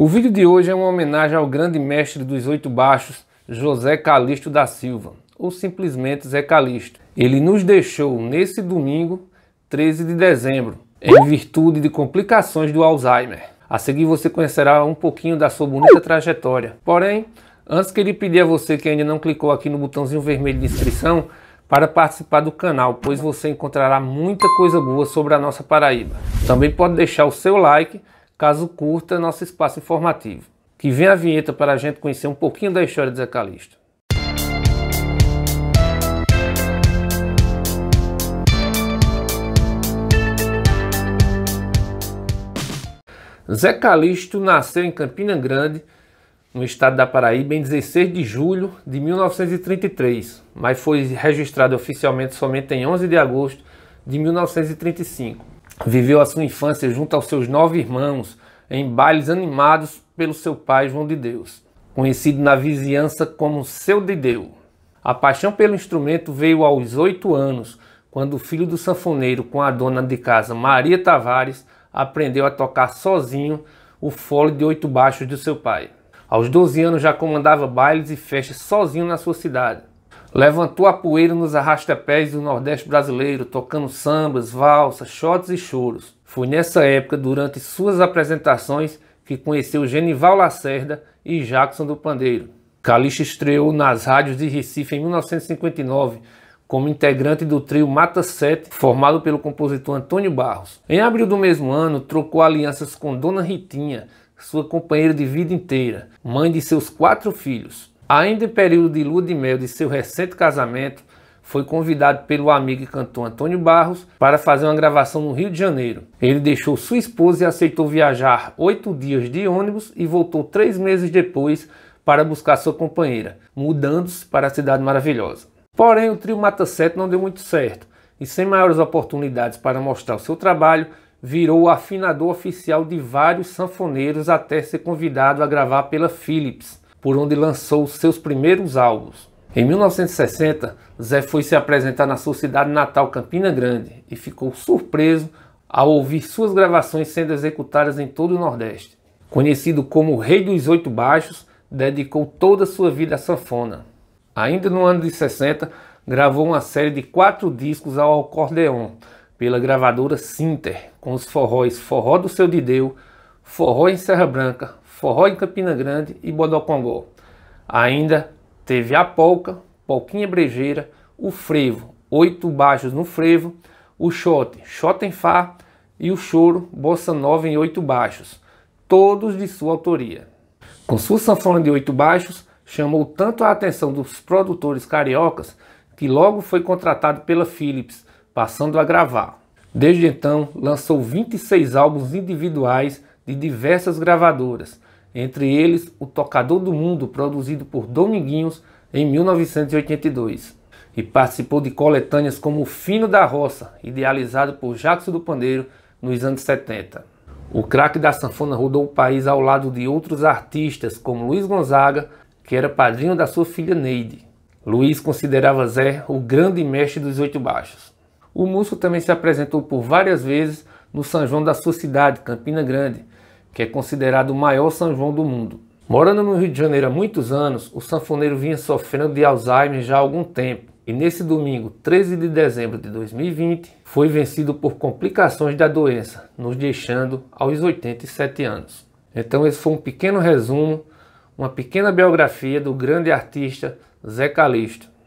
O vídeo de hoje é uma homenagem ao grande mestre dos oito baixos, José Calixto da Silva, ou simplesmente Zé Calixto. Ele nos deixou nesse domingo, 13 de dezembro, em virtude de complicações do Alzheimer. A seguir você conhecerá um pouquinho da sua bonita trajetória. Porém, antes que ele pedir a você que ainda não clicou aqui no botãozinho vermelho de inscrição para participar do canal, pois você encontrará muita coisa boa sobre a nossa Paraíba. Também pode deixar o seu like caso curta nosso espaço informativo. Que vem a vinheta para a gente conhecer um pouquinho da história de Zé Calixto. Zé Calixto nasceu em Campina Grande, no estado da Paraíba, em 16 de julho de 1933, mas foi registrado oficialmente somente em 11 de agosto de 1935 Viveu a sua infância junto aos seus nove irmãos, em bailes animados pelo seu pai João de Deus, conhecido na vizinhança como Seu Dedeu. A paixão pelo instrumento veio aos oito anos, quando o filho do sanfoneiro com a dona de casa Maria Tavares aprendeu a tocar sozinho o fole de oito baixos de seu pai. Aos 12 anos já comandava bailes e festas sozinho na sua cidade. Levantou a poeira nos arrastapés do Nordeste brasileiro, tocando sambas, valsas, shots e choros. Foi nessa época, durante suas apresentações, que conheceu Genival Lacerda e Jackson do Pandeiro. Calixto estreou nas rádios de Recife em 1959 como integrante do trio Mata Sete, formado pelo compositor Antônio Barros. Em abril do mesmo ano, trocou alianças com Dona Ritinha, sua companheira de vida inteira, mãe de seus quatro filhos. Ainda em período de lua de mel de seu recente casamento, foi convidado pelo amigo e cantor Antônio Barros para fazer uma gravação no Rio de Janeiro. Ele deixou sua esposa e aceitou viajar oito dias de ônibus e voltou três meses depois para buscar sua companheira, mudando-se para a Cidade Maravilhosa. Porém, o trio Mata Sete não deu muito certo e, sem maiores oportunidades para mostrar o seu trabalho, virou o afinador oficial de vários sanfoneiros até ser convidado a gravar pela Philips por onde lançou seus primeiros álbuns. Em 1960, Zé foi se apresentar na sua cidade natal, Campina Grande, e ficou surpreso ao ouvir suas gravações sendo executadas em todo o Nordeste. Conhecido como o Rei dos Oito Baixos, dedicou toda a sua vida à sanfona. Ainda no ano de 60, gravou uma série de quatro discos ao acordeon, pela gravadora Sinter, com os forróis Forró do Seu Dideu, Forró em Serra Branca, forró em Campina Grande e Bodó Congó. Ainda teve a polca, polquinha brejeira, o frevo, oito baixos no frevo, o shot, shot em fá e o choro, bossa nova em oito baixos, todos de sua autoria. Com sua sanfona de oito baixos, chamou tanto a atenção dos produtores cariocas que logo foi contratado pela Philips, passando a gravar. Desde então, lançou 26 álbuns individuais de diversas gravadoras, entre eles O Tocador do Mundo, produzido por Dominguinhos em 1982. E participou de coletâneas como O Fino da Roça, idealizado por Jackson do Pandeiro nos anos 70. O craque da sanfona rodou o país ao lado de outros artistas, como Luiz Gonzaga, que era padrinho da sua filha Neide. Luiz considerava Zé o grande mestre dos oito baixos. O músico também se apresentou por várias vezes no São João da sua cidade, Campina Grande, que é considerado o maior São João do mundo. Morando no Rio de Janeiro há muitos anos, o sanfoneiro vinha sofrendo de Alzheimer já há algum tempo. E nesse domingo, 13 de dezembro de 2020, foi vencido por complicações da doença, nos deixando aos 87 anos. Então esse foi um pequeno resumo, uma pequena biografia do grande artista Zé Calixto.